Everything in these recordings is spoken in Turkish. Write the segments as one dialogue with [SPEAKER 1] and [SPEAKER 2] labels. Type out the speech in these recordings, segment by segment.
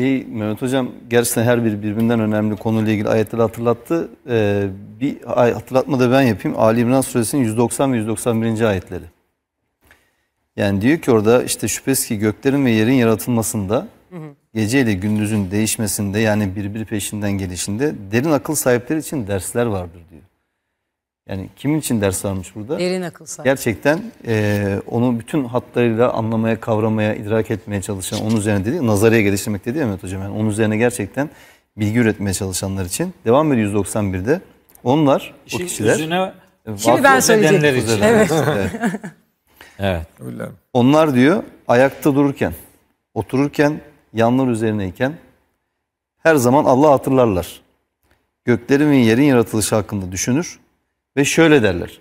[SPEAKER 1] İyi Mehmet Hocam gerçekten her biri birbirinden önemli konuyla ilgili ayetleri hatırlattı. Ee, bir hatırlatma da ben yapayım. Ali İmran Suresinin 190 ve 191. ayetleri. Yani diyor ki orada işte şüphesiz ki göklerin ve yerin yaratılmasında hı gece ile gündüzün değişmesinde yani birbiri peşinden gelişinde derin akıl sahipleri için dersler vardır yani kimin için ders varmış burada? Derin akıl sahibi. Gerçekten e, onu bütün hatlarıyla anlamaya, kavramaya, idrak etmeye çalışan, onun üzerine dedi, nazarıya geliştirmek dedi ya Mehmet Hocam. Yani onun üzerine gerçekten bilgi üretmeye çalışanlar için. Devam ediyor 191'de. Onlar, e, Şimdi o kişiler... Üzüne, Şimdi ben söyleyeceğim. Için. Evet. evet. evet. Onlar diyor, ayakta dururken, otururken, yanlar üzerineyken her zaman Allah hatırlarlar. Göklerin ve yerin yaratılışı hakkında düşünür ve şöyle derler.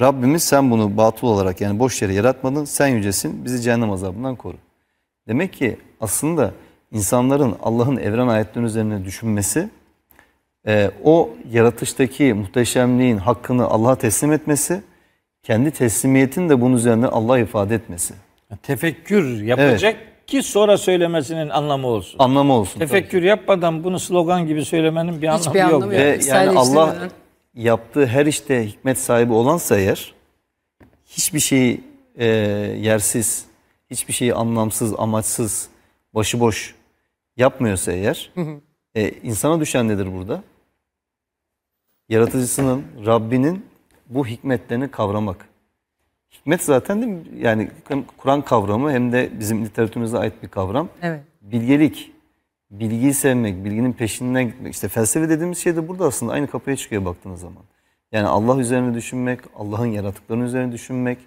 [SPEAKER 1] Rabbimiz sen bunu batıl olarak yani boş yere yaratmadın. Sen yücesin. Bizi cehennem azabından koru. Demek ki aslında insanların Allah'ın evren ayetlerinin üzerine düşünmesi e, o yaratıştaki muhteşemliğin hakkını Allah'a teslim etmesi kendi teslimiyetin de bunun üzerine Allah ifade etmesi. Tefekkür yapacak evet. ki sonra söylemesinin anlamı olsun. Anlamı olsun. Tefekkür tabii. yapmadan bunu slogan gibi söylemenin bir Hiçbir anlamı, yok. yok. Ve yani Allah yaptığı her işte hikmet sahibi olansa eğer hiçbir şeyi e, yersiz, hiçbir şeyi anlamsız, amaçsız, başıboş yapmıyorsa eğer hı hı. E, insana düşen nedir burada? Yaratıcısının, Rabbinin bu hikmetlerini kavramak. Hikmet zaten değil mi? Yani Kur'an kavramı hem de bizim literatürümüze ait bir kavram. Evet. Bilgelik, bilgiyi sevmek, bilginin peşinden gitmek. İşte felsefe dediğimiz şey de burada aslında aynı kapıya çıkıyor baktığınız zaman. Yani Allah üzerine düşünmek, Allah'ın yaratıklarını üzerine düşünmek.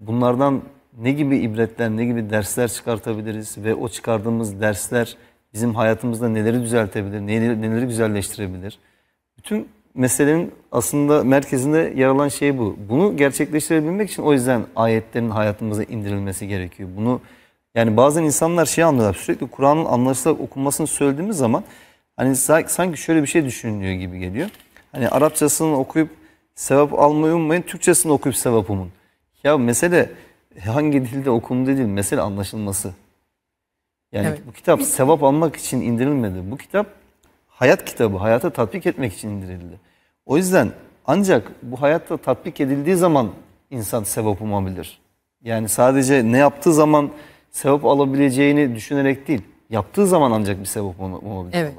[SPEAKER 1] Bunlardan ne gibi ibretler, ne gibi dersler çıkartabiliriz ve o çıkardığımız dersler bizim hayatımızda neleri düzeltebilir, neleri, neleri güzelleştirebilir. Bütün meselenin aslında merkezinde yer alan şey bu. Bunu gerçekleştirebilmek için o yüzden ayetlerin hayatımıza indirilmesi gerekiyor. Bunu yani bazen insanlar şey anlıyorlar sürekli Kur'an'ın anlaşılarak okunmasını söylediğimiz zaman hani sanki şöyle bir şey düşünülüyor gibi geliyor. Hani Arapçasını okuyup sevap almayı ummayın, Türkçesini okuyup sevap umun. Ya mesele hangi dilde okunduğu değil, mesele anlaşılması. Yani evet. bu kitap sevap almak için indirilmedi. Bu kitap hayat kitabı, hayata tatbik etmek için indirildi. O yüzden ancak bu hayatta tatbik edildiği zaman insan sevap umabilir. Yani sadece ne yaptığı zaman sevap alabileceğini düşünerek değil, yaptığı zaman ancak bir sevap olabilir. Evet. Alır.